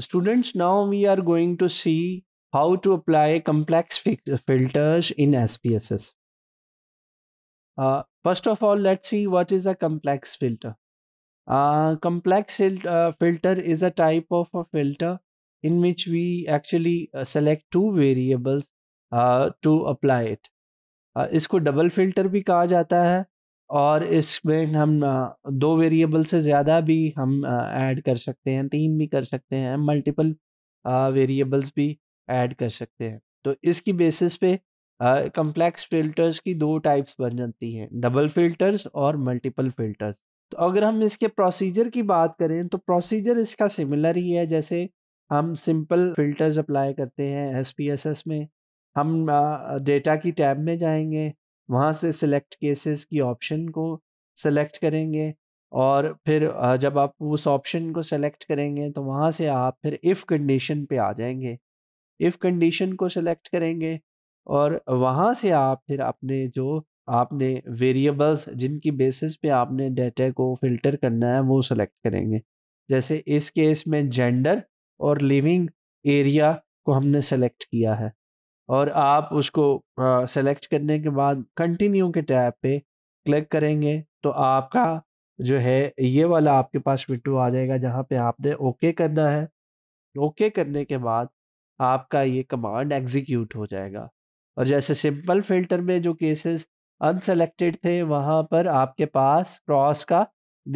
Students, now we are going to see how to apply complex filters in SPSS. Uh, first of all, let's see what is a complex filter. Uh, complex uh, filter is a type of a filter in which we actually uh, select two variables uh, to apply it. Uh, इसको double filter भी कहा जाता है और इसमें हम दो variable से ज़्यादा भी हम ऐड कर सकते हैं तीन भी कर सकते हैं मल्टीपल वेरिएबल्स भी ऐड कर सकते हैं तो इसकी बेसिस पे कम्प्लेक्स फिल्टर्स की दो टाइप्स बन जाती हैं डबल फिल्टर्स और मल्टीपल फिल्टर्स तो अगर हम इसके प्रोसीजर की बात करें तो प्रोसीजर इसका सिमिलर ही है जैसे हम सिंपल फिल्टर्स अप्लाई करते हैं एस में हम डेटा की टैब में जाएंगे वहाँ से सिलेक्ट केसेस की ऑप्शन को सेलेक्ट करेंगे और फिर जब आप उस ऑप्शन को सेलेक्ट करेंगे तो वहाँ से आप फिर इफ़ कंडीशन पे आ जाएंगे इफ़ कंडीशन को सेलेक्ट करेंगे और वहाँ से आप फिर अपने जो आपने वेरिएबल्स जिनकी बेसिस पे आपने डेटा को फिल्टर करना है वो सेलेक्ट करेंगे जैसे इस केस में जेंडर और लिविंग एरिया को हमने सेलेक्ट किया है और आप उसको सेलेक्ट करने के बाद कंटिन्यू के टैब पे क्लिक करेंगे तो आपका जो है ये वाला आपके पास विंडो आ जाएगा जहाँ पे आपने ओके करना है ओके करने के बाद आपका ये कमांड एग्जीक्यूट हो जाएगा और जैसे सिंपल फिल्टर में जो केसेस अनसेलेक्टेड थे वहाँ पर आपके पास क्रॉस का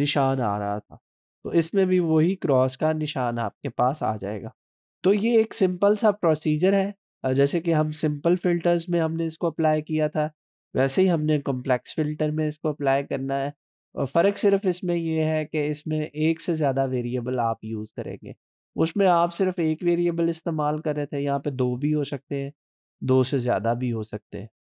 निशान आ रहा था तो इसमें भी वही क्रॉस का निशान आपके पास आ जाएगा तो ये एक सिंपल सा प्रोसीजर है जैसे कि हम सिंपल फिल्टर्स में हमने इसको अप्लाई किया था वैसे ही हमने कॉम्प्लेक्स फिल्टर में इसको अप्लाई करना है और फ़र्क सिर्फ इसमें यह है कि इसमें एक से ज़्यादा वेरिएबल आप यूज़ करेंगे उसमें आप सिर्फ एक वेरिएबल इस्तेमाल कर रहे थे यहाँ पे दो भी हो सकते हैं दो से ज़्यादा भी हो सकते हैं